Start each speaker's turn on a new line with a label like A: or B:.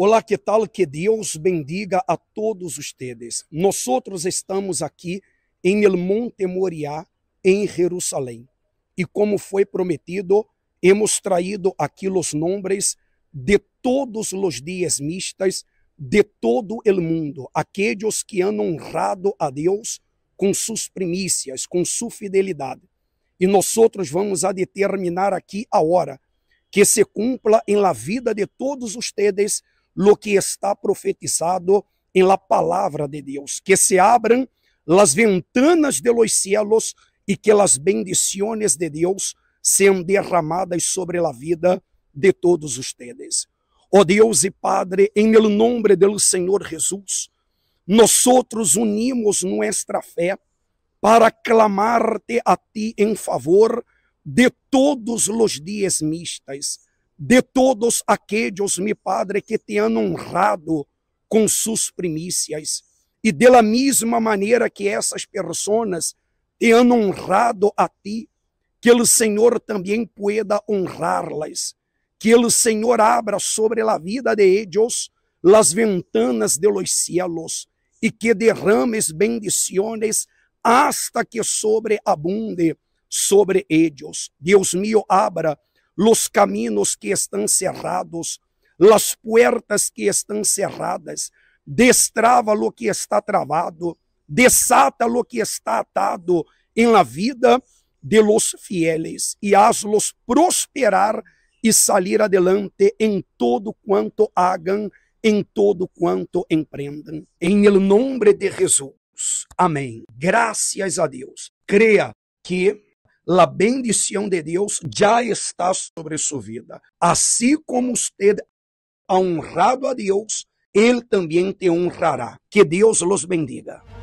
A: Olá, que tal? Que Deus bendiga a todos vocês. Nós estamos aqui em El Monte Moriá, em Jerusalém. E como foi prometido, hemos traído aqui os nomes de todos os dias mistas de todo o mundo, aqueles que han honrado a Deus com suas primícias, com sua fidelidade. E nós vamos a determinar aqui a hora que se cumpla em la vida de todos ustedes lo que está profetizado em la palavra de Deus. Que se abram las ventanas de los cielos e que las bendiciones de Deus sejam derramadas sobre a vida de todos ustedes. oh Deus e Padre, em el nome do Senhor Jesus, nós outros unimos nuestra fé para te a ti em favor de todos os dias mistas de todos aqueles meu Padre, que te han honrado com suas primícias, e la mesma maneira que essas pessoas te han honrado a ti, que o Senhor também pueda honrá-las, que o Senhor abra sobre a vida de ellos las ventanas de los cielos, e que derrames bendiciones hasta que sobreabunde sobre ellos. Deus mío, abra los caminos que estão cerrados, las puertas que estão cerradas, destrava lo que está travado, desata lo que está atado em la vida de los fieles e hazlos prosperar e salir adelante em todo quanto hagan, em todo quanto empreendam. Em el nome de Jesus. Amém. Graças a Deus. Creia que la bendição de Deus já está sobre sua vida. Assim como você ha honrado a Deus, Ele também te honrará. Que Deus los bendiga.